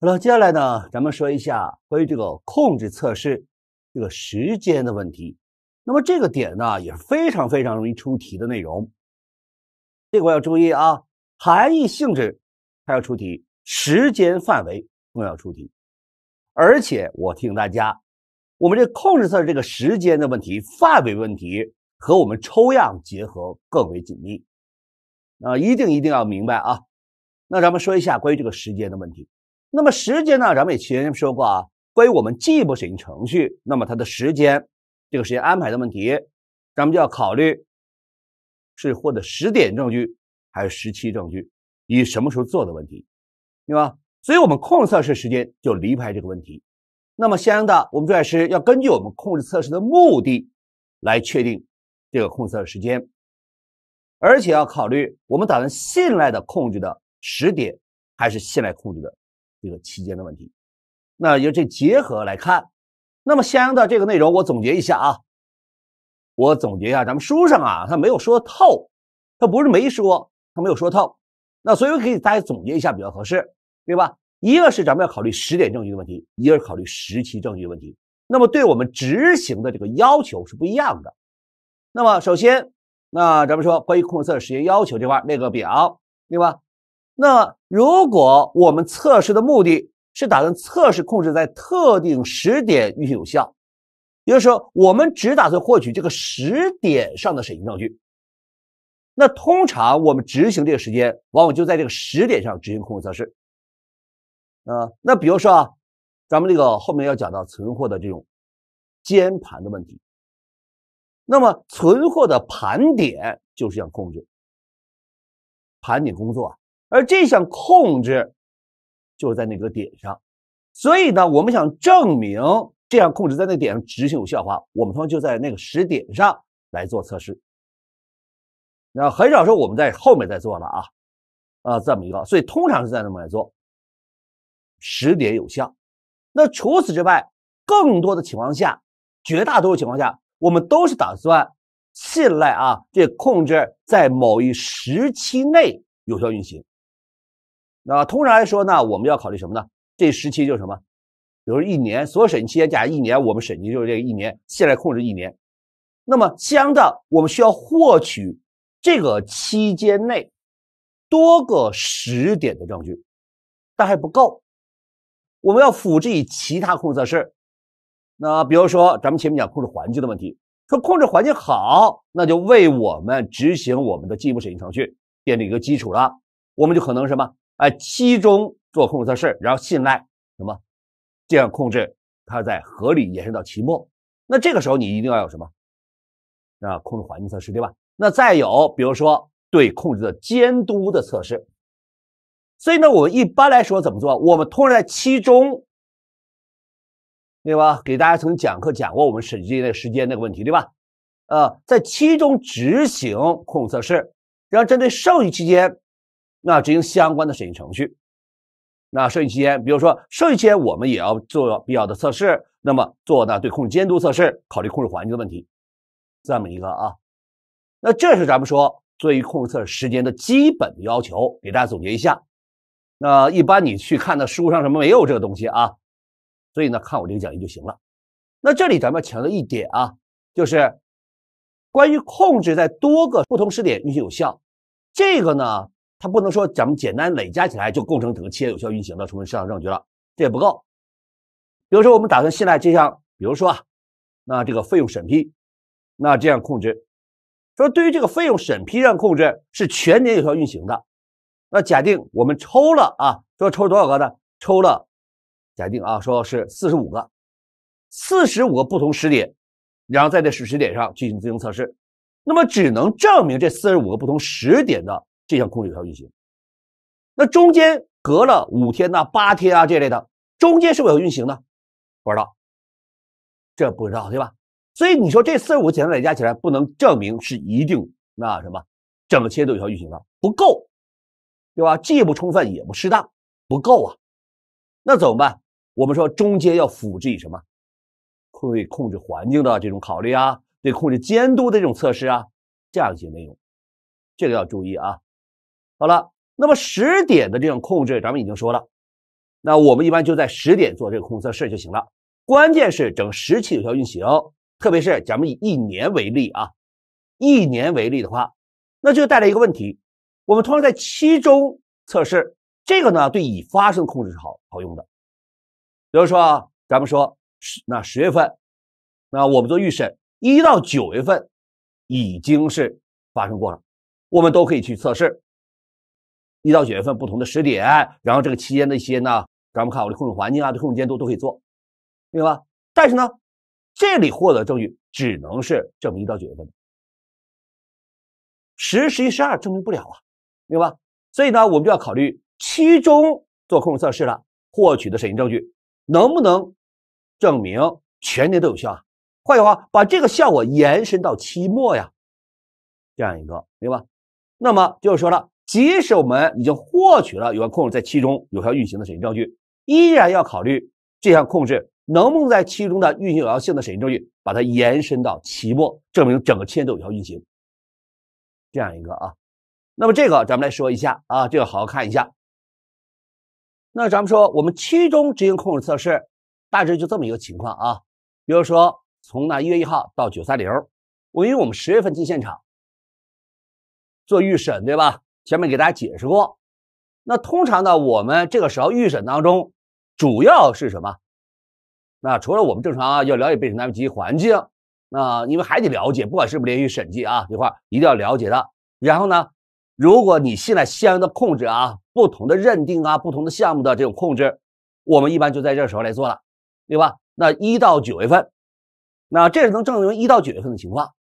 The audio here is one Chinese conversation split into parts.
好了，接下来呢，咱们说一下关于这个控制测试这个时间的问题。那么这个点呢也是非常非常容易出题的内容，这块要注意啊，含义性质它要出题，时间范围更要出题。而且我提醒大家，我们这控制测试这个时间的问题、范围问题和我们抽样结合更为紧密。啊，一定一定要明白啊。那咱们说一下关于这个时间的问题。那么时间呢？咱们也前面说过啊，关于我们既不审计程序，那么它的时间，这个时间安排的问题，咱们就要考虑是获得时点证据还是时期证据，以什么时候做的问题，对吧？所以我们控制测试时间就离不开这个问题。那么相应的，我们主要师要根据我们控制测试的目的来确定这个控制测试时间，而且要考虑我们打算信赖的控制的时点还是信赖控制的。这个期间的问题，那也这结合来看，那么相应的这个内容我总结一下啊，我总结一下，咱们书上啊，它没有说透，它不是没说，它没有说透，那所以我以大家总结一下比较合适，对吧？一个是咱们要考虑时点证据的问题，一个是考虑时期证据的问题，那么对我们执行的这个要求是不一样的。那么首先，那咱们说关于控制测时间要求这块列个表，对吧？那。如果我们测试的目的是打算测试控制在特定时点运行有效，也就是说，我们只打算获取这个时点上的审计证据，那通常我们执行这个时间往往就在这个时点上执行控制测试。呃，那比如说啊，咱们这个后面要讲到存货的这种监盘的问题，那么存货的盘点就是要控制盘点工作啊。而这项控制就是在那个点上，所以呢，我们想证明这项控制在那个点上执行有效的话，我们通常就在那个时点上来做测试。那很少说我们在后面再做了啊，啊，这么一个，所以通常是在那么来做，时点有效。那除此之外，更多的情况下，绝大多数情况下，我们都是打算信赖啊，这控制在某一时期内有效运行。那通常来说呢，我们要考虑什么呢？这时期就是什么？比如一年，所有审期间，假一年，我们审计就是这一年，现在控制一年。那么，相当的我们需要获取这个期间内多个时点的证据，但还不够。我们要辅之以其他控制测试。那比如说，咱们前面讲控制环境的问题，说控制环境好，那就为我们执行我们的进一步审计程序奠定一个基础了。我们就可能什么？哎，期中做控制测试，然后信赖什么？这样控制它在合理延伸到期末。那这个时候你一定要有什么？啊，控制环境测试，对吧？那再有，比如说对控制的监督的测试。所以呢，我们一般来说怎么做？我们通常在期中，对吧？给大家曾经讲课讲过我们审计的时间那个问题，对吧？呃，在期中执行控制测试，然后针对剩余期间。那执行相关的审计程序，那设计期间，比如说设计期间，我们也要做必要的测试，那么做呢？对控制监督测试，考虑控制环境的问题，这么一个啊。那这是咱们说作为控制测试时间的基本要求，给大家总结一下。那一般你去看的书上什么没有这个东西啊？所以呢，看我这个讲义就行了。那这里咱们强调一点啊，就是关于控制在多个不同时点运行有效，这个呢。它不能说咱们简单累加起来就构成整个企业有效运行的充分市场证据了，这也不够。比如说，我们打算信赖这项，比如说啊，那这个费用审批，那这样控制，说对于这个费用审批这样控制是全年有效运行的。那假定我们抽了啊，说抽了多少个呢？抽了，假定啊，说是四十五个，四十五个不同时点，然后在这时点上进行自行测试，那么只能证明这四十五个不同时点的。这项控制有效运行，那中间隔了五天呐、八天啊这类的，中间是否有运行呢？不知道，这不知道对吧？所以你说这四十五检测点加起来不能证明是一定那什么整个切都有效运行的，不够，对吧？既不充分也不适当，不够啊。那怎么办？我们说中间要辅之以什么控控制环境的这种考虑啊，对控制监督的这种测试啊，这样一些内容，这个要注意啊。好了，那么十点的这种控制，咱们已经说了，那我们一般就在十点做这个控制测试就行了。关键是整个时期有效运行，特别是咱们以一年为例啊，一年为例的话，那就带来一个问题，我们通常在期中测试，这个呢对已发生控制是好好用的。比如说啊，咱们说十那十月份，那我们做预审，一到九月份已经是发生过了，我们都可以去测试。一到九月份不同的时点，然后这个期间的一些呢，咱们看我的控制环境啊、对控制监督都可以做，明白吧？但是呢，这里获得证据只能是证明一到九月份，十、十一、十二证明不了啊，明白吧？所以呢，我们就要考虑期中做控制测试了，获取的审计证据能不能证明全年都有效？啊？换句话说，把这个效果延伸到期末呀，这样一个，明白？那么就是说了。即使我们已经获取了有关控制在期中有效运行的审计证据，依然要考虑这项控制能不能在期中的运行有效性的审计证据，把它延伸到期末，证明整个期间都有效运行，这样一个啊。那么这个咱们来说一下啊，这个好好看一下。那咱们说我们期中执行控制测试大致就这么一个情况啊。比如说从那一月一号到九三零，我因为我们十月份进现场做预审，对吧？前面给大家解释过，那通常呢，我们这个时候预审当中主要是什么？那除了我们正常啊要了解被审单位及其环境，那因为还得了解，不管是不是连续审计啊这块一定要了解的。然后呢，如果你现在相应的控制啊、不同的认定啊、不同的项目的这种控制，我们一般就在这时候来做了，对吧？那一到九月份，那这是能证明一到九月份的情况，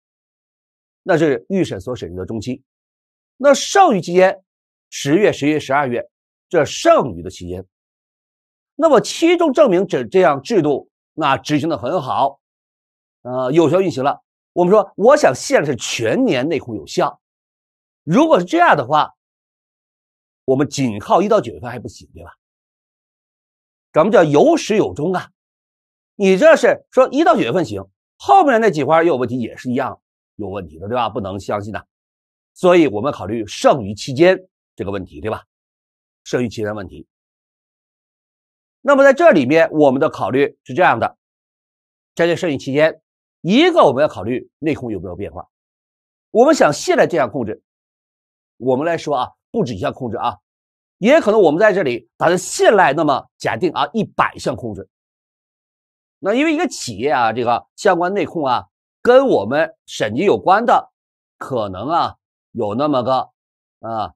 那是预审所审定的中期。那剩余期间，十月、十一月、十二月，这剩余的期间，那么其中证明这这样制度那执行的很好，呃，有效运行了。我们说，我想限制全年内控有效。如果是这样的话，我们仅靠一到九月份还不行，对吧？咱们叫有始有终啊。你这是说一到九月份行，后面那几块也有问题，也是一样有问题的，对吧？不能相信的。所以，我们考虑剩余期间这个问题，对吧？剩余期间问题。那么，在这里面，我们的考虑是这样的：在这剩余期间，一个我们要考虑内控有没有变化。我们想现在这项控制，我们来说啊，不止一项控制啊，也可能我们在这里打算信赖。那么，假定啊，一百项控制。那因为一个企业啊，这个相关内控啊，跟我们审计有关的，可能啊。有那么个，啊，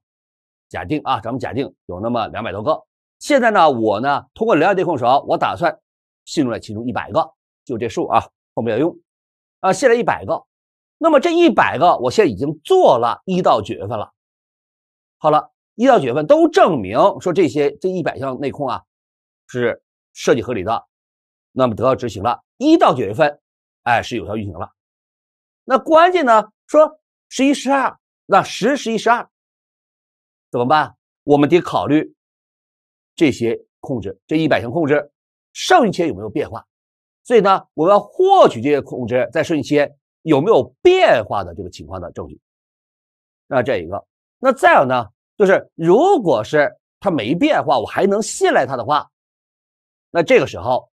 假定啊，咱们假定有那么两百多个。现在呢，我呢通过了解内控手，我打算进入了其中一百个，就这数啊，后面要用啊，现在一百个。那么这一百个，我现在已经做了一到九月份了。好了，一到九月份都证明说这些这一百项内控啊是设计合理的，那么得到执行了，一到九月份，哎，是有效运行了。那关键呢，说十一十二。那十十一十二怎么办？我们得考虑这些控制这一百项控制，剩一期有没有变化？所以呢，我们要获取这些控制在剩余期有没有变化的这个情况的证据。那这一个，那再有呢，就是如果是它没变化，我还能信赖它的话，那这个时候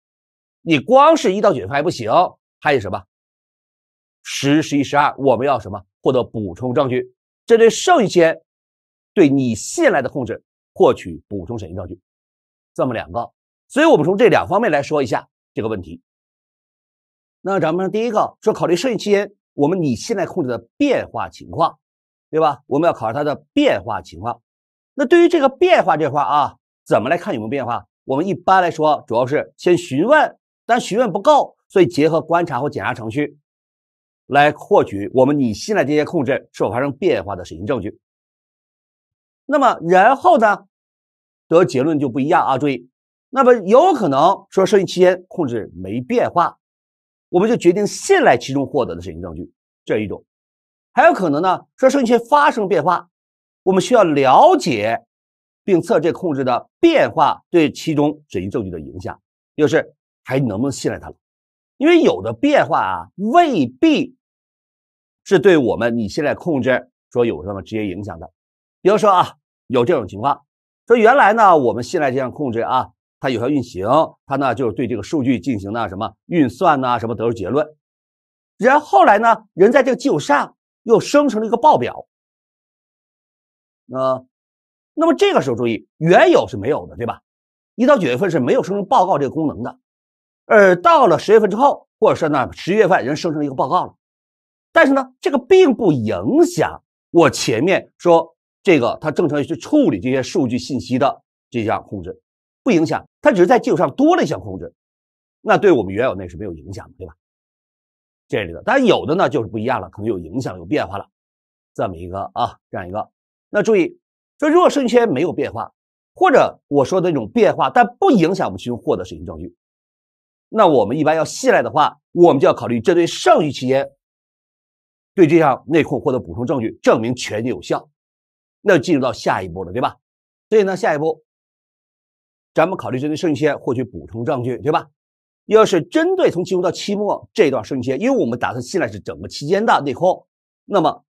你光是一到九还不行，还有什么十十一十二？我们要什么获得补充证据？针对剩余期间，对你信赖的控制，获取补充审计证据，这么两个，所以我们从这两方面来说一下这个问题。那咱们第一个，说考虑剩余期间，我们你现在控制的变化情况，对吧？我们要考察它的变化情况。那对于这个变化这块啊，怎么来看有没有变化？我们一般来说主要是先询问，但询问不够，所以结合观察或检查程序。来获取我们你信赖这些控制是否发生变化的审计证据，那么然后呢，得结论就不一样啊。注意，那么有可能说审计期间控制没变化，我们就决定信赖其中获得的审计证据，这一种；还有可能呢，说审计期间发生变化，我们需要了解并测这控制的变化对其中审计证据的影响，就是还能不能信赖它了，因为有的变化啊，未必。是对我们你现在控制说有什么直接影响的，比如说啊，有这种情况，说原来呢我们现在这样控制啊，它有效运行，它呢就是对这个数据进行呢什么运算呐，什么得出结论，然后来呢，人在这个基础上又生成了一个报表，那那么这个时候注意，原有是没有的，对吧？一到九月份是没有生成报告这个功能的，而到了十月份之后，或者说呢十一月份人生成一个报告了。但是呢，这个并不影响我前面说这个，它正常去处理这些数据信息的这项控制，不影响它，只是在基础上多了一项控制，那对我们原有那是没有影响，的，对吧？这里的，但有的呢就是不一样了，可能有影响，有变化了，这么一个啊，这样一个。那注意，说如果时间没有变化，或者我说的那种变化，但不影响我们去获得审计证据，那我们一般要信赖的话，我们就要考虑这对剩余期间。对这项内控获得补充证据，证明权利有效，那就进入到下一步了，对吧？所以呢，下一步，咱们考虑针对剩余期获取补充证据，对吧？要是针对从期入到期末这段剩余期，因为我们打算现在是整个期间的内控，那么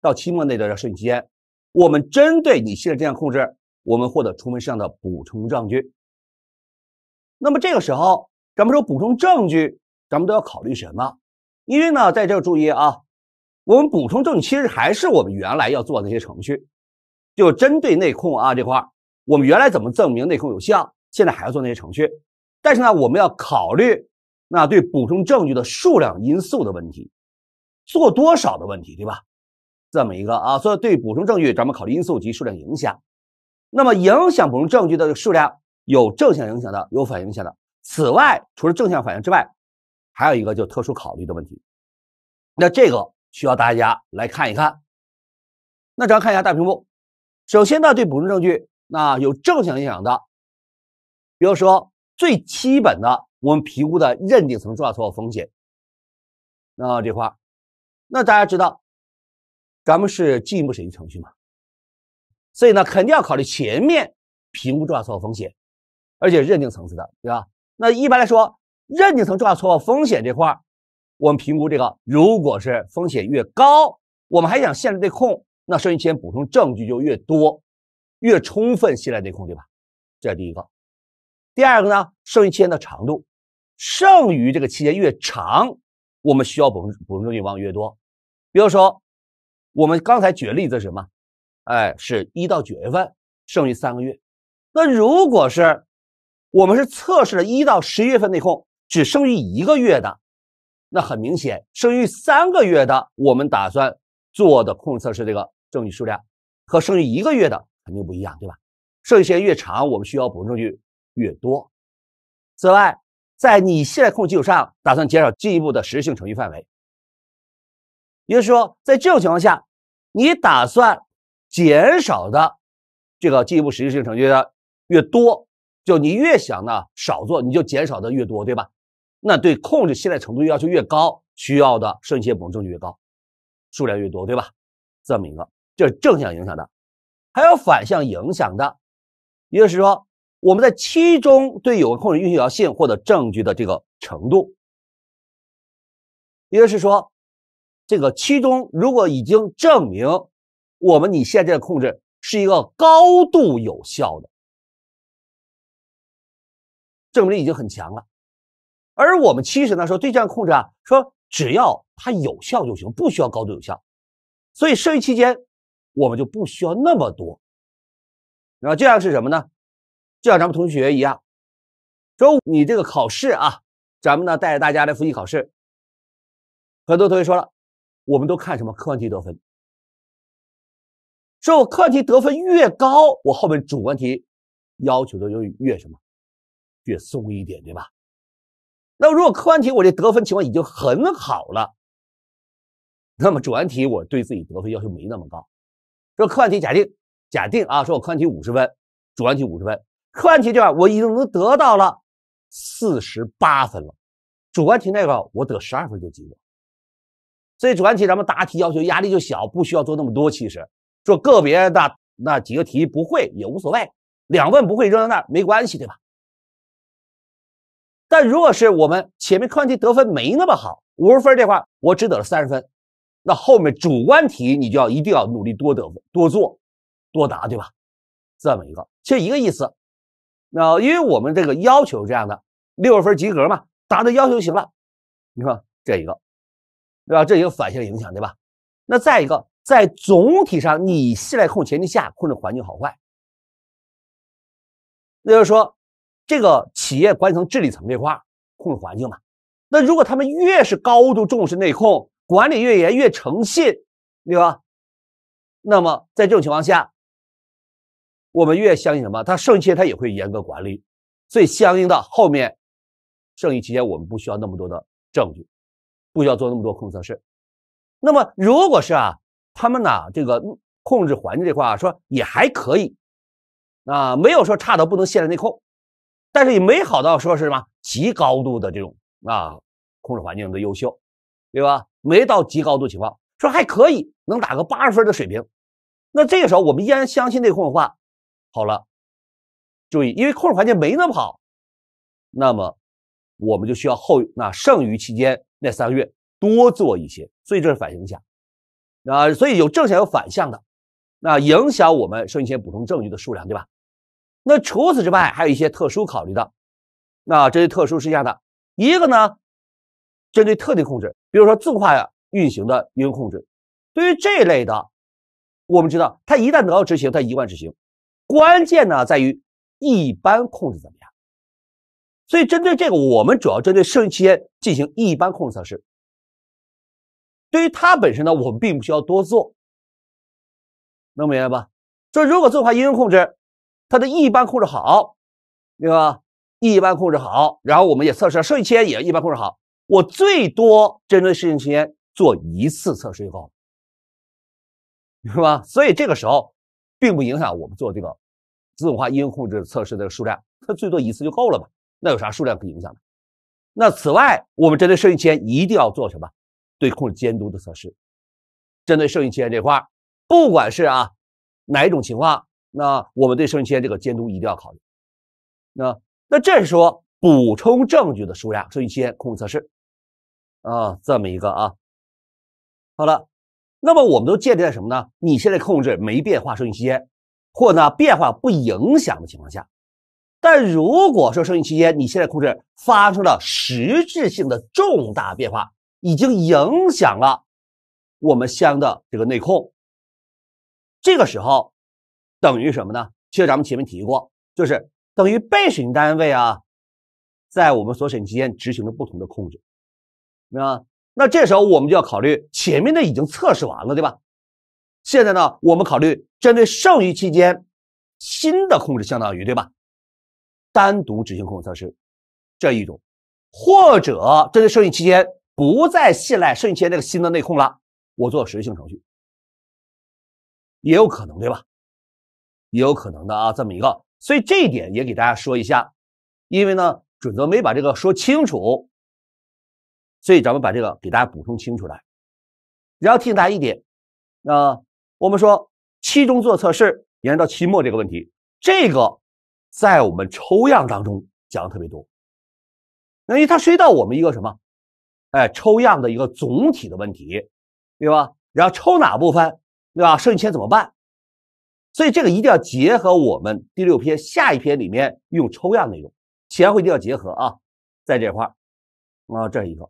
到期末那段的剩余期间，我们针对你现在这项控制，我们获得充分适当的补充证据。那么这个时候，咱们说补充证据，咱们都要考虑什么？因为呢，在这注意啊。我们补充证据其实还是我们原来要做那些程序，就针对内控啊这块，我们原来怎么证明内控有效，现在还要做那些程序，但是呢，我们要考虑那对补充证据的数量因素的问题，做多少的问题，对吧？这么一个啊，所以对补充证据，咱们考虑因素及数量影响。那么影响补充证据的数量有正向影响的，有反影响的。此外，除了正向反应之外，还有一个就特殊考虑的问题，那这个。需要大家来看一看，那咱看一下大屏幕。首先呢，对补充证据那有正向影响的，比如说最基本的我们评估的认定层重大错误风险，那这块那大家知道，咱们是进一步审计程序嘛，所以呢，肯定要考虑前面评估重大错误风险，而且认定层次的，对吧？那一般来说，认定层重大错误风险这块我们评估这个，如果是风险越高，我们还想限制内控，那剩余期间补充证据就越多，越充分信赖内控，对吧？这是第一个。第二个呢，剩余期间的长度，剩余这个期间越长，我们需要补充补充证据往往越多。比如说，我们刚才举的例子是什么？哎，是一到九月份，剩余三个月。那如果是我们是测试了一到十一月份内控，只剩余一个月的。那很明显，剩余三个月的，我们打算做的控制测试这个证据数量和剩余一个月的肯定不一样，对吧？剩余时间越长，我们需要补充证据越多。此外，在你现在控制基础上，打算减少进一步的实质性程序范围，也就是说，在这种情况下，你打算减少的这个进一步实质性程序的越多，就你越想呢少做，你就减少的越多，对吧？那对控制信赖程度要求越高，需要的瞬计业务证据越高，数量越多，对吧？这么一个，这是正向影响的。还有反向影响的，也就是说，我们在期中对有关控制运行要信获得证据的这个程度，也就是说，这个期中如果已经证明我们你现在控制是一个高度有效的，证明力已经很强了。而我们其实呢说对这样控制啊，说只要它有效就行，不需要高度有效。所以剩余期间，我们就不需要那么多。然后这样是什么呢？就像咱们同学一样，说你这个考试啊，咱们呢带着大家来复习考试。很多同学说了，我们都看什么客观题得分。说我客观题得分越高，我后面主观题要求的就越什么，越松一点，对吧？那如果客观题我这得分情况已经很好了，那么主观题我对自己得分要求没那么高。说客观题假定，假定啊，说我客观题五十分，主观题五十分，客观题这块我已经能得到了四十八分了，主观题那个我得十二分就及格。所以主观题咱们答题要求压力就小，不需要做那么多。其实，说个别的那几个题不会也无所谓，两问不会扔到那儿没关系，对吧？但如果是我们前面客观题得分没那么好，五十分这块我只得了三十分，那后面主观题你就要一定要努力多得分，多做，多答，对吧？这么一个，就一个意思。那因为我们这个要求这样的六十分及格嘛，达到要求行了。你看这一个，对吧？这一个反向影响，对吧？那再一个，在总体上你信赖控前提下，控制环境好坏，那就是说。这个企业管理层治理层这块控制环境嘛，那如果他们越是高度重视内控，管理越严，越诚信，对吧？那么在这种情况下，我们越相信什么？他剩余期他也会严格管理，所以相应的后面剩余期间我们不需要那么多的证据，不需要做那么多控制测试。那么如果是啊，他们呢这个控制环境这块说也还可以，啊，没有说差到不能信制内控。但是也没好到说是什么极高度的这种啊，控制环境的优秀，对吧？没到极高度情况，说还可以，能打个八十分的水平。那这个时候我们依然相信内控的话，好了。注意，因为控制环境没那么好，那么我们就需要后那剩余期间那三个月多做一些。所以这是反向，啊，所以有正向有反向的，那影响我们申请补充证据的数量，对吧？那除此之外，还有一些特殊考虑的。那针对特殊事样的，一个呢，针对特定控制，比如说自动化运行的运行控制，对于这类的，我们知道它一旦得到执行，它一贯执行。关键呢在于一般控制怎么样？所以针对这个，我们主要针对剩余期间进行一般控制测试。对于它本身呢，我们并不需要多做，能明白吧？所以如果自动化应用控制，它的一般控制好，对吧？一般控制好，然后我们也测试，设计期间也一般控制好。我最多针对剩余期间做一次测试够了。是吧？所以这个时候并不影响我们做这个自动化应用控制测试的数量，它最多一次就够了吧？那有啥数量可影响的？那此外，我们针对剩余期间一定要做什么？对控制监督的测试。针对剩余期间这块不管是啊哪一种情况。那我们对生育期间这个监督一定要考虑。那那这是说补充证据的数量，生育期间控制测试啊，这么一个啊。好了，那么我们都建立在什么呢？你现在控制没变化生育期间，或呢变化不影响的情况下，但如果说生育期间你现在控制发生了实质性的重大变化，已经影响了我们相应的这个内控，这个时候。等于什么呢？其实咱们前面提过，就是等于被审计单位啊，在我们所审期间执行了不同的控制，吗？那这时候我们就要考虑，前面的已经测试完了，对吧？现在呢，我们考虑针对剩余期间新的控制，相当于对吧？单独执行控制测试这一种，或者针对剩余期间不再信赖剩余期间这个新的内控了，我做实质性程序，也有可能对吧？也有可能的啊，这么一个，所以这一点也给大家说一下，因为呢准则没把这个说清楚，所以咱们把这个给大家补充清楚来。然后提醒大家一点，啊，我们说期中做测试延到期末这个问题，这个在我们抽样当中讲的特别多，因为它涉及到我们一个什么，哎，抽样的一个总体的问题，对吧？然后抽哪部分，对吧？剩下钱怎么办？所以这个一定要结合我们第六篇下一篇里面用抽样内容，前后一定要结合啊，在这块儿啊，这一个。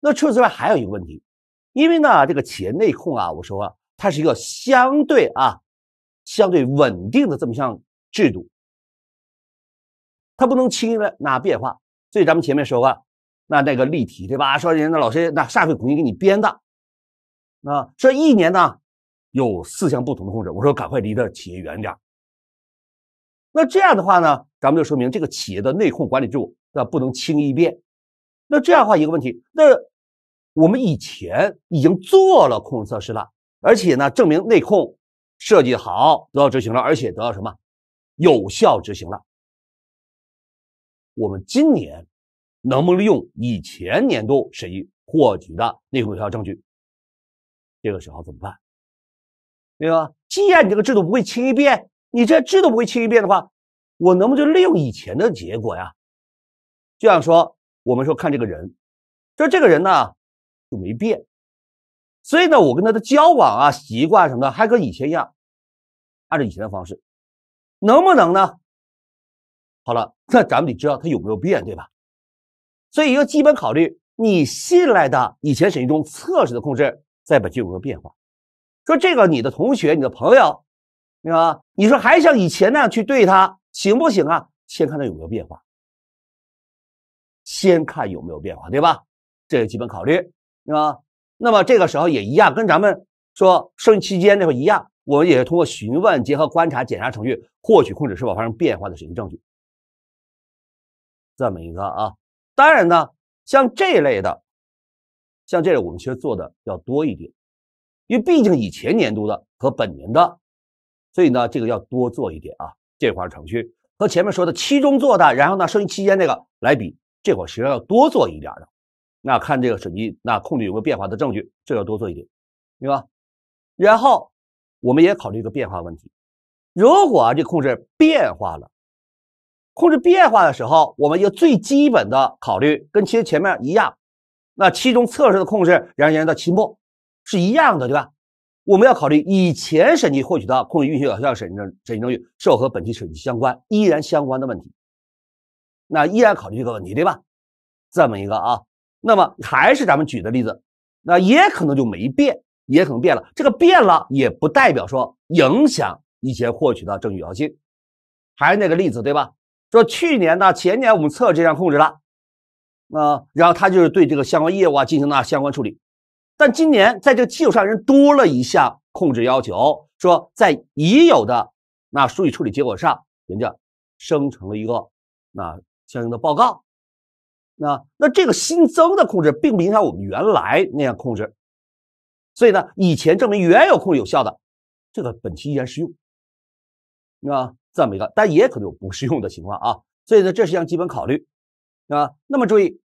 那除此之外还有一个问题，因为呢这个企业内控啊，我说它是一个相对啊相对稳定的这么一项制度，它不能轻易的那变化。所以咱们前面说过，那那个例题对吧？说人家老师那下回肯定给你编的，那这一年呢？有四项不同的控制，我说赶快离这企业远点那这样的话呢，咱们就说明这个企业的内控管理制度那不能轻易变。那这样的话，一个问题，那我们以前已经做了控制测试了，而且呢证明内控设计好得到执行了，而且得到什么有效执行了。我们今年能不能利用以前年度审议获取的内控有效证据？这个时候怎么办？对吧？既然你这个制度不会轻易变，你这制度不会轻易变的话，我能不能就利用以前的结果呀？就像说，我们说看这个人，说这个人呢就没变，所以呢，我跟他的交往啊、习惯什么的，还跟以前一样，按照以前的方式，能不能呢？好了，那咱们得知道他有没有变，对吧？所以一个基本考虑，你信赖的以前审计中测试的控制，再把就有个变化。说这个你的同学你的朋友，对吧？你说还像以前那样去对他行不行啊？先看他有没有变化，先看有没有变化，对吧？这个基本考虑，对吧？那么这个时候也一样，跟咱们说生育期间那会一样，我们也是通过询问结合观察检查程序，获取控制是否发生变化的审计证据。这么一个啊，当然呢，像这类的，像这类我们其实做的要多一点。因为毕竟以前年度的和本年的，所以呢，这个要多做一点啊。这块程序和前面说的期中做的，然后呢，剩余期间那个来比，这块实际上要多做一点的。那看这个审计那控制有没有变化的证据，这要多做一点，对吧？然后我们也考虑一个变化问题，如果啊这控制变化了，控制变化的时候，我们一个最基本的考虑跟其实前面一样，那期中测试的控制，然后延伸到期末。是一样的，对吧？我们要考虑以前审计获取到控制运行有效审证审计证据是否和本期审计相关，依然相关的问题，那依然考虑这个问题，对吧？这么一个啊，那么还是咱们举的例子，那也可能就没变，也可能变了。这个变了也不代表说影响以前获取的证据有效性，还是那个例子，对吧？说去年呢，前年我们测这项控制了，啊，然后他就是对这个相关业务啊进行了相关处理。但今年在这个基础上，人多了一项控制要求，说在已有的那数据处理结果上，人家生成了一个那相应的报告。那那这个新增的控制并不影响我们原来那样控制，所以呢，以前证明原有控制有效的这个本期依然适用。那这么一个，但也可能有不适用的情况啊，所以呢，这是一项基本考虑啊。那么注意。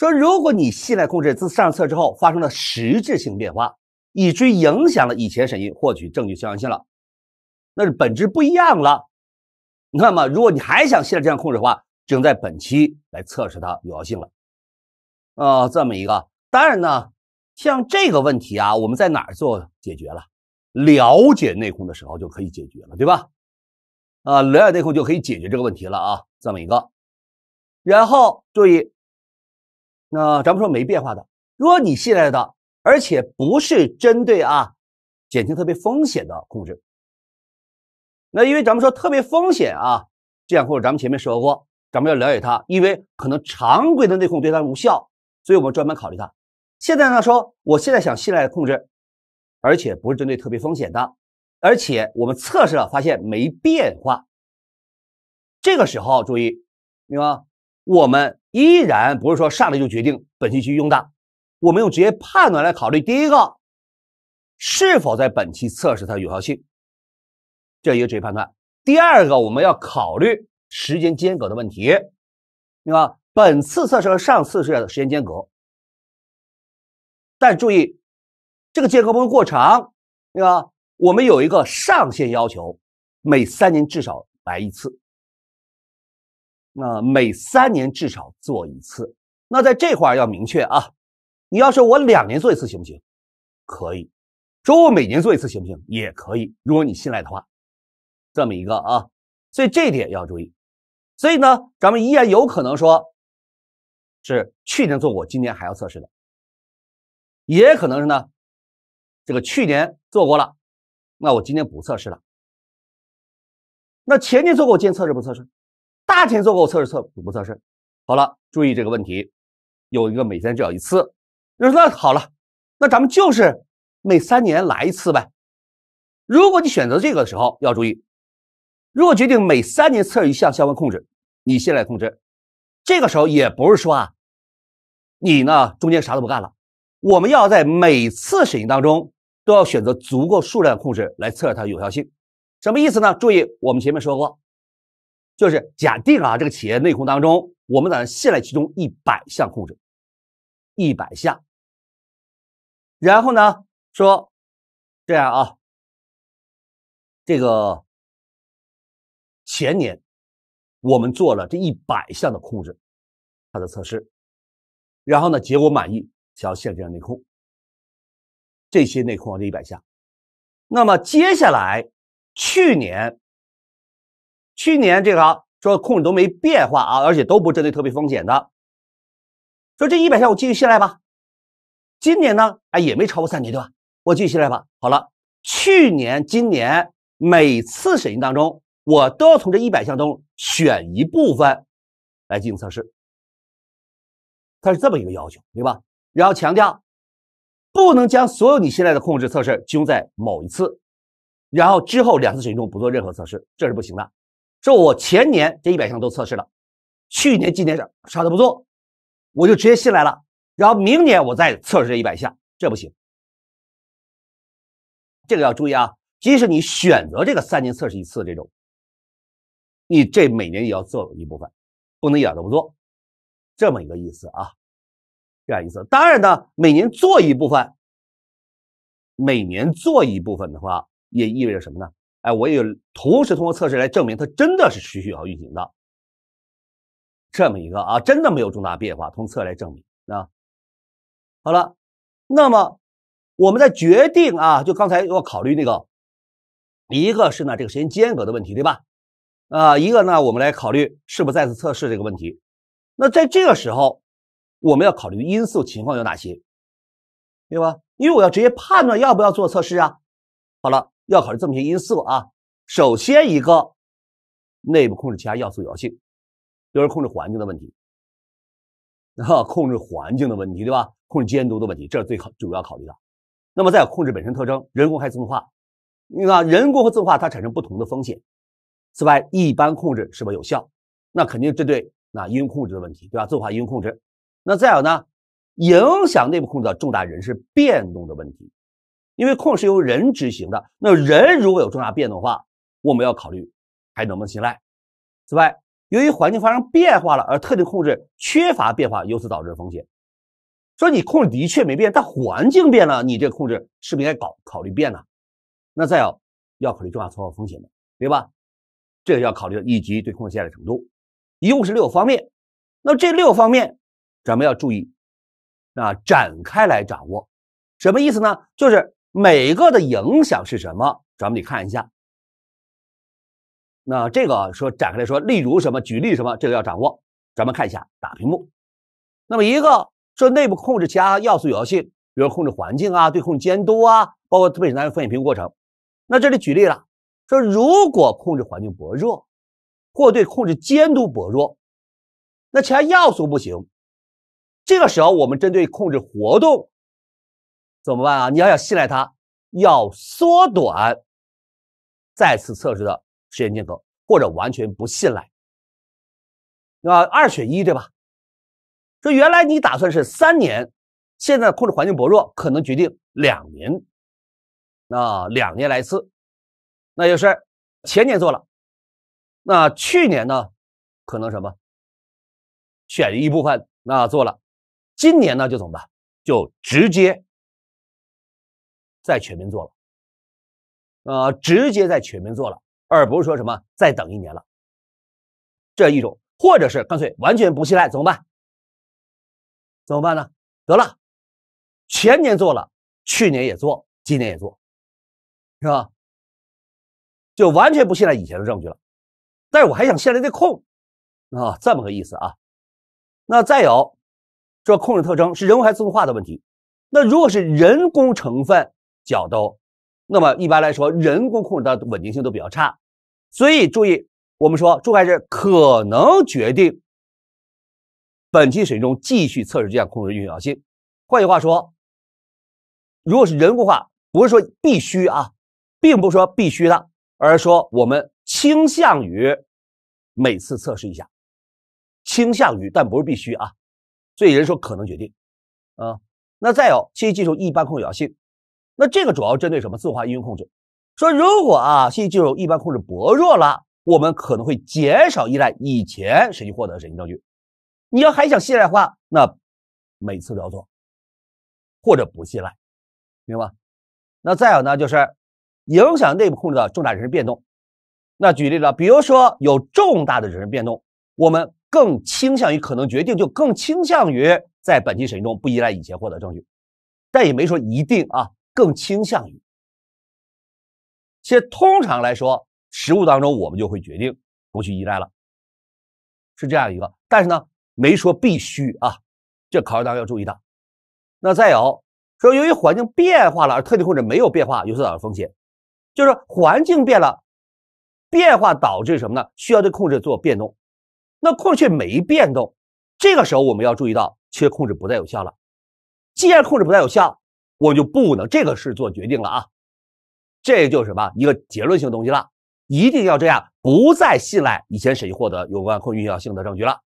说，如果你信赖控制自上册之后发生了实质性变化，以至于影响了以前审讯获取证据相可性了，那是本质不一样了。那么，如果你还想信赖这样控制的话，只能在本期来测试它有效性了。啊，这么一个。当然呢，像这个问题啊，我们在哪儿做解决了？了解内控的时候就可以解决了，对吧？啊，了解内控就可以解决这个问题了啊，这么一个。然后注意。那咱们说没变化的，如果你信赖的，而且不是针对啊减轻特别风险的控制，那因为咱们说特别风险啊，这样者咱们前面说过，咱们要了解它，因为可能常规的内控对它无效，所以我们专门考虑它。现在呢说，我现在想信赖的控制，而且不是针对特别风险的，而且我们测试了发现没变化。这个时候注意，白吗？我们。依然不是说上来就决定本期去用的，我们用职业判断来考虑。第一个，是否在本期测试它的有效性，这一个职业判断。第二个，我们要考虑时间间隔的问题，对吧？本次测试和上次测试的时间间隔，但注意这个间隔不能过长，对吧？我们有一个上限要求，每三年至少来一次。那每三年至少做一次。那在这块要明确啊，你要说我两年做一次行不行？可以。说我每年做一次行不行？也可以。如果你信赖的话，这么一个啊，所以这一点要注意。所以呢，咱们依然有可能说是去年做过，今年还要测试的；也可能是呢，这个去年做过了，那我今年不测试了。那前年做过，我今年测试不测试？大钱做够测试，测不测试？好了，注意这个问题，有一个每三年要一次。那好了，那咱们就是每三年来一次呗。如果你选择这个的时候要注意，如果决定每三年测试一项相关控制，你现在控制，这个时候也不是说啊，你呢中间啥都不干了。我们要在每次审议当中都要选择足够数量控制来测试它的有效性。什么意思呢？注意我们前面说过。就是假定啊，这个企业内控当中，我们算信赖其中一百项控制，一百项。然后呢，说这样啊，这个前年我们做了这一百项的控制，它的测试，然后呢，结果满意，想要限制内控。这些内控啊，这一百项。那么接下来，去年。去年这个说控制都没变化啊，而且都不针对特别风险的，说这一百项我继续信赖吧。今年呢，哎也没超过三年对吧？我继续信赖吧。好了，去年、今年每次审计当中，我都要从这一百项中选一部分来进行测试，它是这么一个要求对吧？然后强调，不能将所有你信赖的控制测试集中在某一次，然后之后两次审计中不做任何测试，这是不行的。说，我前年这一百项都测试了，去年、今年啥都不做，我就直接进来了。然后明年我再测试这一百项，这不行。这个要注意啊！即使你选择这个三年测试一次这种，你这每年也要做一部分，不能一点都不做，这么一个意思啊，这样意思。当然呢，每年做一部分，每年做一部分的话，也意味着什么呢？哎，我也同时通过测试来证明它真的是持续要运行的，这么一个啊，真的没有重大变化，通测来证明，啊。好了，那么我们在决定啊，就刚才要考虑那个，一个是呢这个时间间隔的问题，对吧？啊，一个呢我们来考虑是不再次测试这个问题，那在这个时候我们要考虑的因素情况有哪些，对吧？因为我要直接判断要不要做测试啊，好了。要考虑这么些因素啊，首先一个内部控制其他要素有效性，比如控制环境的问题，然后控制环境的问题，对吧？控制监督的问题，这是最考主要考虑的。那么再有控制本身特征，人工还自动化？那人工和自动化它产生不同的风险。此外，一般控制是否有效？那肯定针对那应用控制的问题，对吧？自动化应用控制。那再有呢，影响内部控制的重大人事变动的问题。因为控是由人执行的，那人如果有重大变动的话，我们要考虑还能不能信赖。此外，由于环境发生变化了，而特定控制缺乏变化，由此导致的风险，说你控制的确没变，但环境变了，你这控制是不是应该搞考虑变呢？那再有，要考虑重大操作风险的，对吧？这个要考虑，以及对控制下赖程度，一共是六个方面。那这六方面，咱们要注意啊，展开来掌握，什么意思呢？就是。每个的影响是什么？咱们得看一下。那这个说展开来说，例如什么？举例什么？这个要掌握。咱们看一下，大屏幕。那么一个说内部控制其他要素有效性，比如控制环境啊、对控监督啊，包括特别是咱风险评估过程。那这里举例了，说如果控制环境薄弱，或对控制监督薄弱，那其他要素不行。这个时候，我们针对控制活动。怎么办啊？你要想信赖它，要缩短再次测试的时间间隔，或者完全不信赖，啊，二选一，对吧？说原来你打算是三年，现在控制环境薄弱，可能决定两年，那两年来一次，那就是前年做了，那去年呢，可能什么选一部分那做了，今年呢就怎么办？就直接。在全面做了，呃，直接在全面做了，而不是说什么再等一年了。这一种，或者是干脆完全不信赖，怎么办？怎么办呢？得了，前年做了，去年也做，今年也做，是吧？就完全不信赖以前的证据了。但是我还想现在这控啊，这么个意思啊。那再有，这控制特征是人为还是自动化的问题？那如果是人工成分？角度，那么一般来说，人工控制的稳定性都比较差，所以注意，我们说珠海市可能决定本期水中继续测试这项控制有效性。换句话说，如果是人工化，不是说必须啊，并不是说必须的，而是说我们倾向于每次测试一下，倾向于，但不是必须啊。所以人说可能决定，啊，那再有信息技术一般控制有效性。那这个主要针对什么自动化应用控制？说如果啊信息技术一般控制薄弱了，我们可能会减少依赖以前审计获得审计证据。你要还想信赖的话，那每次都要做，或者不信赖，明白？那再有呢，就是影响内部控制的重大人事变动。那举例子了，比如说有重大的人事变动，我们更倾向于可能决定就更倾向于在本期审计中不依赖以前获得证据，但也没说一定啊。更倾向于，且通常来说，实物当中我们就会决定不去依赖了，是这样一个。但是呢，没说必须啊，这考试当中要注意的。那再有说，由于环境变化了，而特定控制没有变化，有所导致风险，就是环境变了，变化导致什么呢？需要对控制做变动。那控制却没变动，这个时候我们要注意到，其控制不再有效了。既然控制不再有效，我就不能这个事做决定了啊，这就是什么一个结论性东西了，一定要这样，不再信赖以前谁获得有关或运要性的证据了，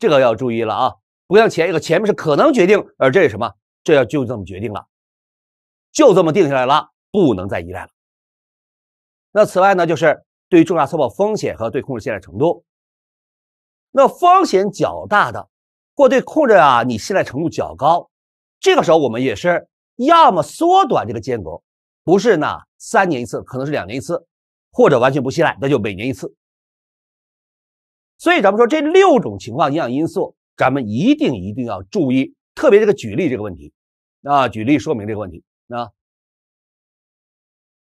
这个要注意了啊，不像前一个前面是可能决定，而这是什么？这要就这么决定了，就这么定下来了，不能再依赖了。那此外呢，就是对于重大错报风险和对控制信赖程度，那风险较大的或对控制啊你信赖程度较高。这个时候我们也是，要么缩短这个间隔，不是呢？三年一次可能是两年一次，或者完全不信赖，那就每年一次。所以咱们说这六种情况影响因素，咱们一定一定要注意，特别这个举例这个问题，啊，举例说明这个问题，啊。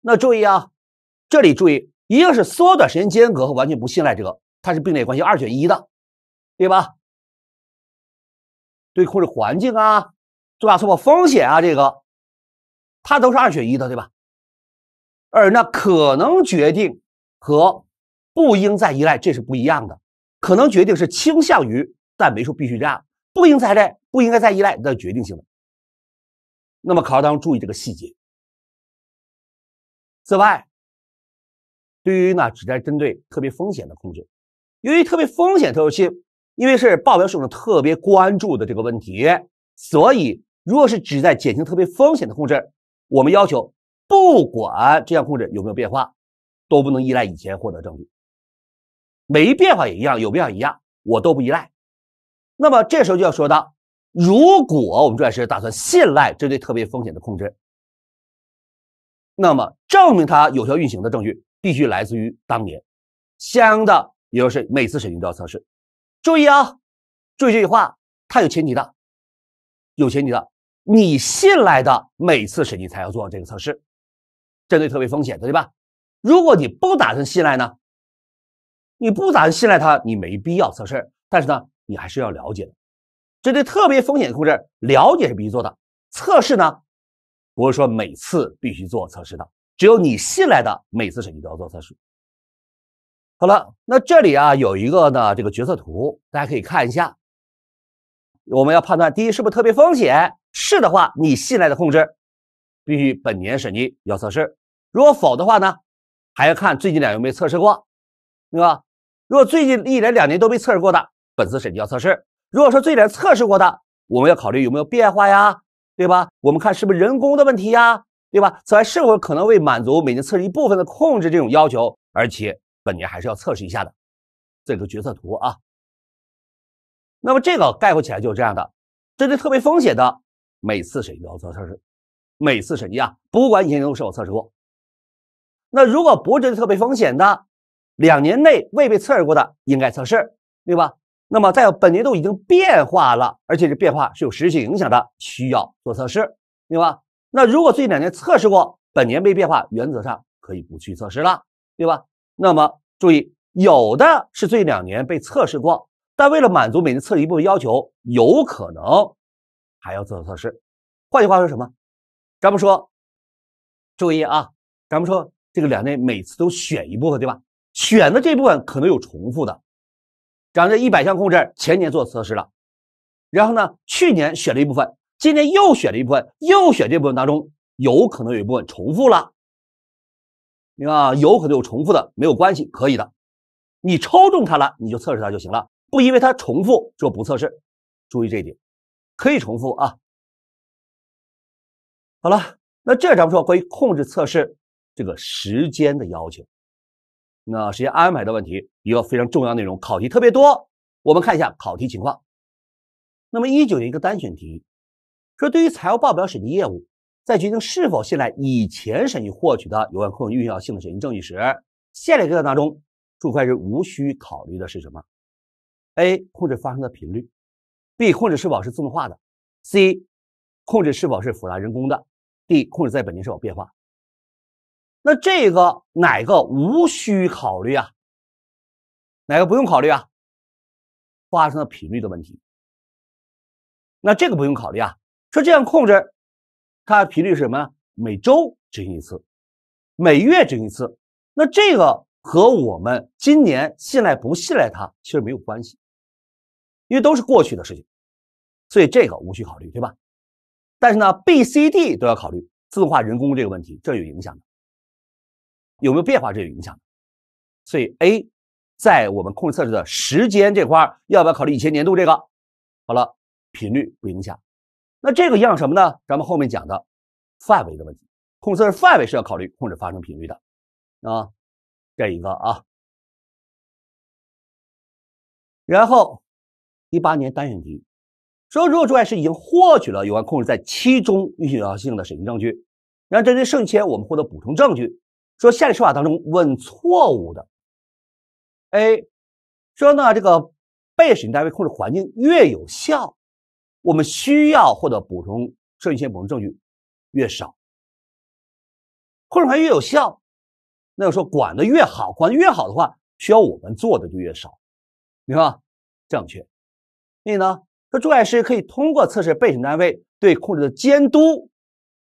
那注意啊，这里注意，一个是缩短时间间隔和完全不信赖，这个它是并列关系，二选一的，对吧？对，控制环境啊。对吧？错吧？风险啊，这个，它都是二选一的，对吧？而那可能决定和不应再依赖，这是不一样的。可能决定是倾向于，但没说必须这样。不应再依赖，不应该再依赖，那决定性的。那么考试当中注意这个细节。此外，对于呢，只在针对特别风险的控制，由于特别风险特殊性，因为是报表使用者特别关注的这个问题，所以。如果是旨在减轻特别风险的控制，我们要求不管这项控制有没有变化，都不能依赖以前获得证据。没变化也一样，有变化一样，我都不依赖。那么这时候就要说到，如果我们专业师打算信赖针对特别风险的控制，那么证明它有效运行的证据必须来自于当年，相应的，也就是每次审讯都要测试。注意啊，注意这句话，它有前提的，有前提的。你信赖的每次审计才要做这个测试，针对特别风险，的，对吧？如果你不打算信赖呢？你不打算信赖它，你没必要测试。但是呢，你还是要了解的，针对特别风险控制，了解是必须做的。测试呢，不是说每次必须做测试的，只有你信赖的每次审计都要做测试。好了，那这里啊有一个呢这个决策图，大家可以看一下。我们要判断第一是不是特别风险，是的话，你信赖的控制必须本年审计要测试。如果否的话呢，还要看最近两年有没有测试过，对吧？如果最近一年两年都没测试过的，本次审计要测试。如果说最近测试过的，我们要考虑有没有变化呀，对吧？我们看是不是人工的问题呀，对吧？此外是否可能为满足每年测试一部分的控制这种要求，而且本年还是要测试一下的，这个决策图啊。那么这个概括起来就是这样的：针对特别风险的，每次审计都要做测试；每次审计啊，不管以前年度是否测试过。那如果不是特别风险的，两年内未被测试过的，应该测试，对吧？那么在本年度已经变化了，而且这变化是有实质性影响的，需要做测试，对吧？那如果最近两年测试过，本年没变化，原则上可以不去测试了，对吧？那么注意，有的是最近两年被测试过。但为了满足每年测试一部分要求，有可能还要做测试。换句话说，什么？咱们说，注意啊，咱们说这个两年每次都选一部分，对吧？选的这部分可能有重复的。咱们这一百项控制，前年做测试了，然后呢，去年选了一部分，今年又选了一部分，又选这部分当中，有可能有一部分重复了。你看，有可能有重复的，没有关系，可以的。你抽中它了，你就测试它就行了。不，因为它重复，说不测试，注意这一点，可以重复啊。好了，那这咱们说关于控制测试这个时间的要求，那时间安排的问题，一个非常重要内容，考题特别多。我们看一下考题情况。那么一九年一个单选题，说对于财务报表审计业务，在决定是否信赖以前审计获取的有关控制有效性的审计证据时，下列各项当中，注会计师无需考虑的是什么？A 控制发生的频率，B 控制是否是自动化的，C 控制是否是复杂人工的，D 控制在本金是否变化。那这个哪个无需考虑啊？哪个不用考虑啊？发生的频率的问题。那这个不用考虑啊。说这样控制，它频率是什么？呢？每周执行一次，每月执行一次。那这个和我们今年信赖不信赖它，其实没有关系。因为都是过去的事情，所以这个无需考虑，对吧？但是呢，B、C、D 都要考虑自动化人工这个问题，这有影响的，有没有变化？这有影响。所以 A，在我们控制测试的时间这块，要不要考虑以前年度这个？好了，频率不影响。那这个样什么呢？咱们后面讲的范围的问题，控制测试范围是要考虑控制发生频率的啊，这一个啊，然后。一八年单选题说：如果注会是已经获取了有关控制在期中运行性的审计证据，然后针对剩余期我们获得补充证据。说下列说法当中问错误的。A 说呢，这个被审计单位控制环境越有效，我们需要获得补充剩余期补充证据越少。控制环越有效，那就说管的越好，管的越好的话，需要我们做的就越少，明白吧？正确。以呢？说注册师可以通过测试被审单位对控制的监督，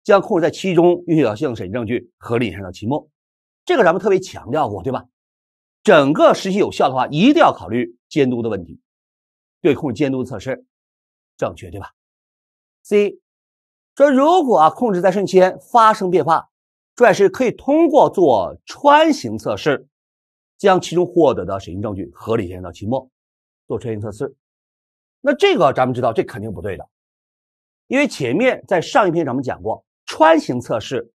将控制在其中预用到性审证据，合理延长期末。这个咱们特别强调过，对吧？整个实习有效的话，一定要考虑监督的问题。对控制监督测试，正确对吧？C 说，如果啊控制在瞬期间发生变化，注册师可以通过做穿行测试，将其中获得的审计证据合理延长到期末，做穿行测试。那这个咱们知道，这肯定不对的，因为前面在上一篇咱们讲过，穿行测试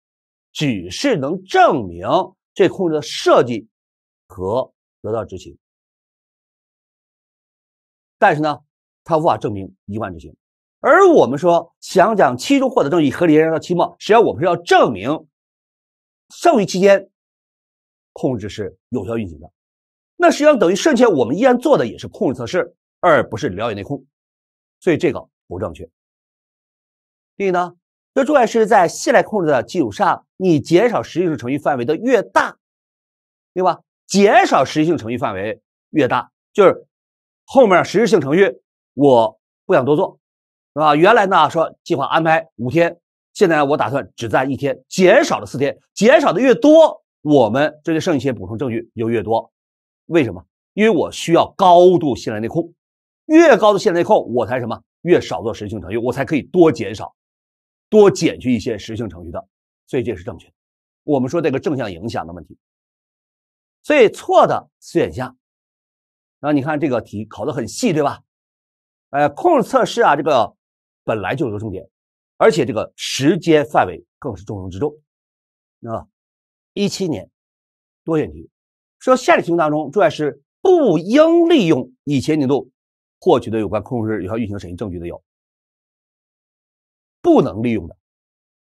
只是能证明这控制的设计和得到执行，但是呢，它无法证明一贯执行。而我们说想讲期中获得证据合理延长到期末，实际上我们是要证明剩余期间控制是有效运行的。那实际上等于剩下我们依然做的也是控制测试。而不是了解内控，所以这个不正确。一呢，这重要是在信赖控制的基础上，你减少实质性程序范围的越大，对吧？减少实质性程序范围越大，就是后面实质性程序我不想多做，是吧？原来呢说计划安排五天，现在我打算只在一天，减少了四天，减少的越多，我们这些剩一些补充证据就越多。为什么？因为我需要高度信赖内控。越高的限内控，我才什么越少做实性程序，我才可以多减少，多减去一些实性程序的，所以这是正确的。我们说这个正向影响的问题，所以错的 C 选项。那你看这个题考的很细，对吧？哎，控制测试啊，这个本来就是个重点，而且这个时间范围更是重中之重。啊，一七年多选题说下列情况当中，注意是不应利用以前年度。获取的有关控制有效运行审计证据的有，不能利用的，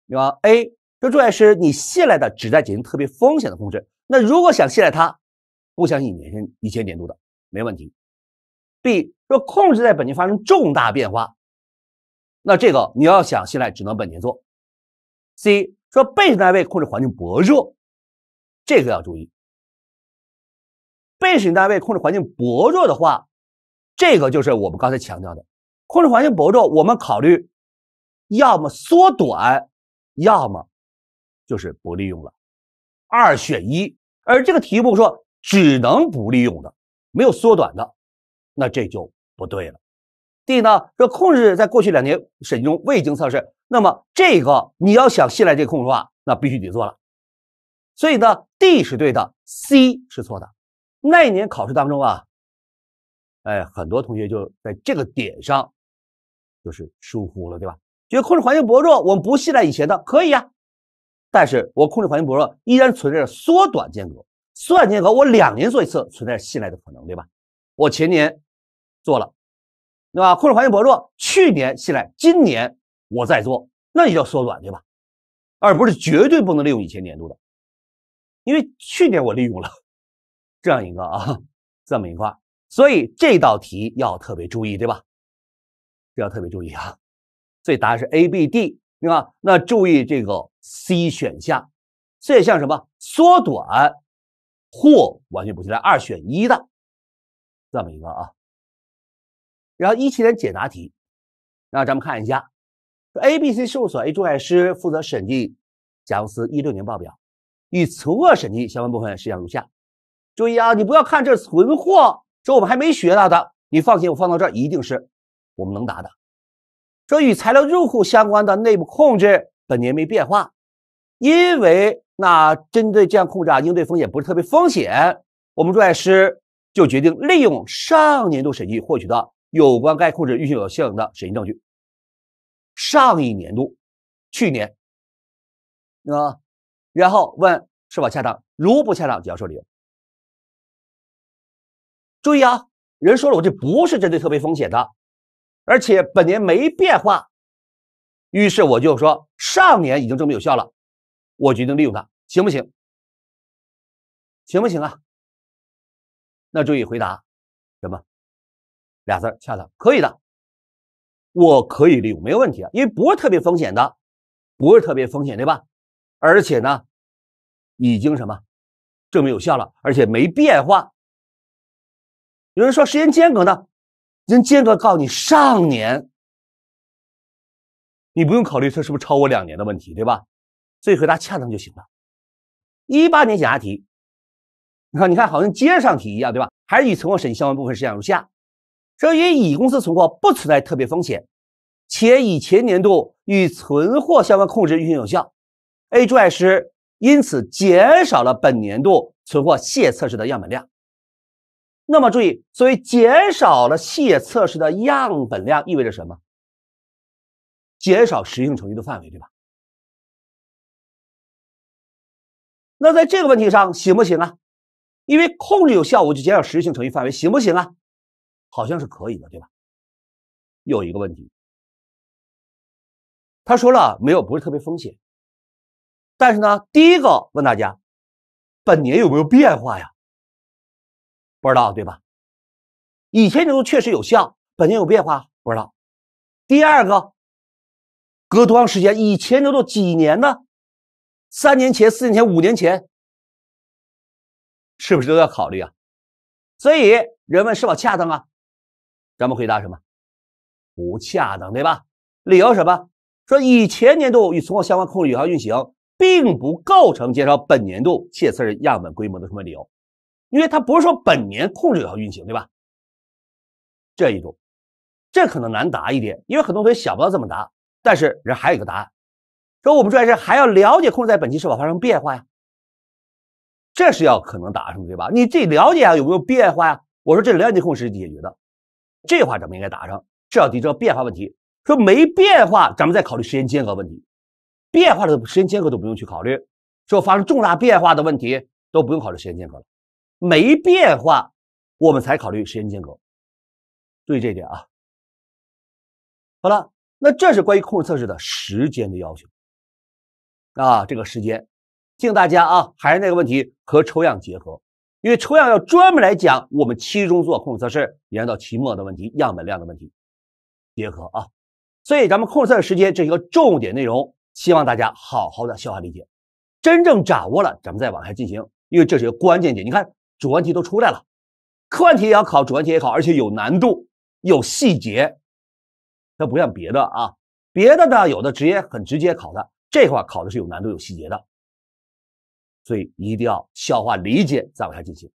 对吧？A 说这也是你信赖的，只在进行特别风险的控制。那如果想信赖它，不相信你前以前年度的，没问题。B 说控制在本年发生重大变化，那这个你要想信赖，只能本年做。C 说被审计单位控制环境薄弱，这个要注意。被审计单位控制环境薄弱的话。这个就是我们刚才强调的，控制环境薄弱，我们考虑，要么缩短，要么就是不利用了，二选一。而这个题目说只能不利用的，没有缩短的，那这就不对了。D 呢，说控制在过去两年审计中未经测试，那么这个你要想信赖这控制话，那必须得做了。所以呢，D 是对的，C 是错的。那一年考试当中啊。哎，很多同学就在这个点上，就是疏忽了，对吧？觉得控制环境薄弱，我们不信赖以前的，可以啊。但是我控制环境薄弱，依然存在着缩短间隔、缩短间隔。我两年做一次，存在信赖的可能，对吧？我前年做了，对吧？控制环境薄弱，去年信赖，今年我再做，那也叫缩短，对吧？而不是绝对不能利用以前年度的，因为去年我利用了 这样一个啊，这么一块。所以这道题要特别注意，对吧？这要特别注意啊！所以答案是 A、B、D，对吧？那注意这个 C 选项，这像什么？缩短或完全不存在，二选一的这么一个啊。然后一七年简答题，然后咱们看一下，A、B、C 事务所 A 注册师负责审计甲公司一六年报表，与存货审计相关部分事项如下。注意啊，你不要看这存货。说我们还没学到的，你放心，我放到这儿一定是我们能答的。说与材料入库相关的内部控制，本年没变化，因为那针对这样控制啊，应对风险不是特别风险，我们注册师就决定利用上年度审计获取的有关该控制运行有效的审计证据。上一年度，去年，啊，然后问是否恰当，如不恰当，就要受理由。注意啊，人说了，我这不是针对特别风险的，而且本年没变化，于是我就说上年已经证明有效了，我决定利用它，行不行？行不行啊？那注意回答，什么？俩字儿恰当，可以的，我可以利用，没有问题，啊，因为不是特别风险的，不是特别风险对吧？而且呢，已经什么，证明有效了，而且没变化。有人说时间间隔呢？时间间隔，告诉你上年，你不用考虑它是不是超过两年的问题，对吧？所以回答恰当就行了。一八年简答题，你看，你看好像接上题一样，对吧？还是与存货审计相关部分，事项如下：说因乙公司存货不存在特别风险，且以前年度与存货相关控制运行有效，A 注册师因此减少了本年度存货卸测试的样本量。那么注意，所以减少了蟹测试的样本量意味着什么？减少实行程序的范围，对吧？那在这个问题上行不行啊？因为控制有效我就减少实行程序范围，行不行啊？好像是可以的，对吧？有一个问题，他说了没有不是特别风险，但是呢，第一个问大家，本年有没有变化呀？不知道对吧？以前年度确实有效，本年有变化不知道。第二个，隔多长时间？以前年度几年呢？三年前、四年前、五年前，是不是都要考虑啊？所以，人们是否恰当啊？咱们回答什么？不恰当对吧？理由什么？说以前年度与存货相关控制有效运行，并不构成减少本年度借确样本规模的什么理由。因为它不是说本年控制要运行，对吧？这一种，这可能难答一点，因为很多同学想不到怎么答。但是人还有一个答案，说我们专业是还要了解控制在本期是否发生变化呀，这是要可能答上，对吧？你自己了解啊有没有变化呀？我说这是两级控制是解决的，这话咱们应该答上。这道提这变化问题，说没变化，咱们再考虑时间间隔问题；变化的时间间隔都不用去考虑，说发生重大变化的问题都不用考虑时间间隔了。没变化，我们才考虑时间间隔，注意这点啊。好了，那这是关于控制测试的时间的要求啊。这个时间，提醒大家啊，还是那个问题和抽样结合，因为抽样要专门来讲。我们期中做控制测试，延到期末的问题，样本量的问题，结合啊。所以咱们控制测试时间这是一个重点内容，希望大家好好的消化理解，真正掌握了，咱们再往下进行，因为这是一个关键点。你看。主观题都出来了，客观题也要考，主观题也考，而且有难度、有细节。它不像别的啊，别的呢有的直接很直接考的，这块考的是有难度、有细节的，所以一定要消化理解再往下进行。